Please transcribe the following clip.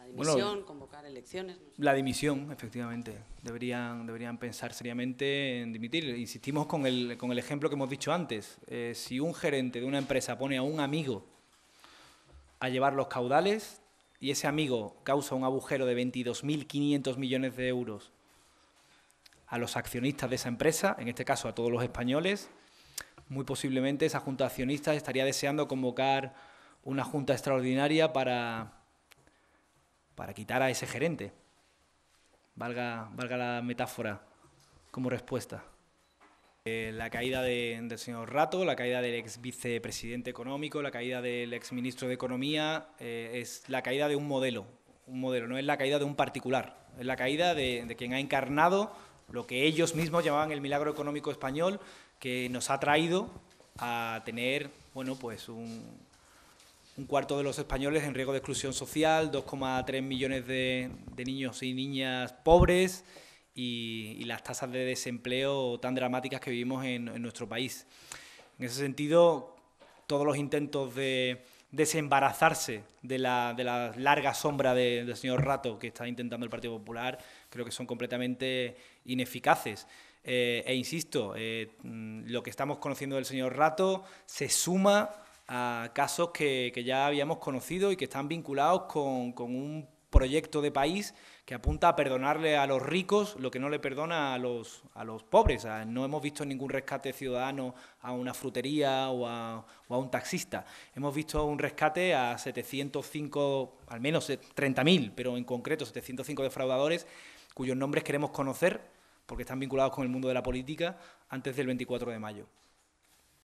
La dimisión, convocar elecciones. La dimisión, efectivamente. Deberían, deberían pensar seriamente en dimitir. Insistimos con el, ejemplo que hemos dicho antes. Eh, si un gerente de una empresa pone a un amigo a llevar los caudales y ese amigo causa un agujero de 22.500 millones de euros a los accionistas de esa empresa, en este caso a todos los españoles, muy posiblemente esa junta de accionistas estaría deseando convocar una junta extraordinaria para para quitar a ese gerente. Valga, valga la metáfora como respuesta. Eh, la caída del señor Rato, la caída del ex vicepresidente económico, la caída del ex ministro de Economía, eh, es la caída de un modelo, un modelo, no es la caída de un particular, es la caída de, de quien ha encarnado lo que ellos mismos llamaban el milagro económico español, que nos ha traído a tener bueno, pues un, un cuarto de los españoles en riesgo de exclusión social, 2,3 millones de, niños y niñas pobres y, las tasas de desempleo tan dramáticas que vivimos en, nuestro país. En ese sentido, todos los intentos de desembarazarse de la, de la larga sombra del señor Rato que está intentando el Partido Popular, creo que son completamente ineficaces. Eh, e insisto, eh, mm, lo que estamos conociendo del señor Rato se suma a casos que, ya habíamos conocido y que están vinculados con, un proyecto de país que apunta a perdonarle a los ricos lo que no le perdona a los, pobres. no hemos visto ningún rescate ciudadano a una frutería o a, o a un taxista. Hemos visto un rescate a 705, al menos 30.000, pero en concreto 705 defraudadores cuyos nombres queremos conocer porque están vinculados con el mundo de la política antes del 24 de mayo.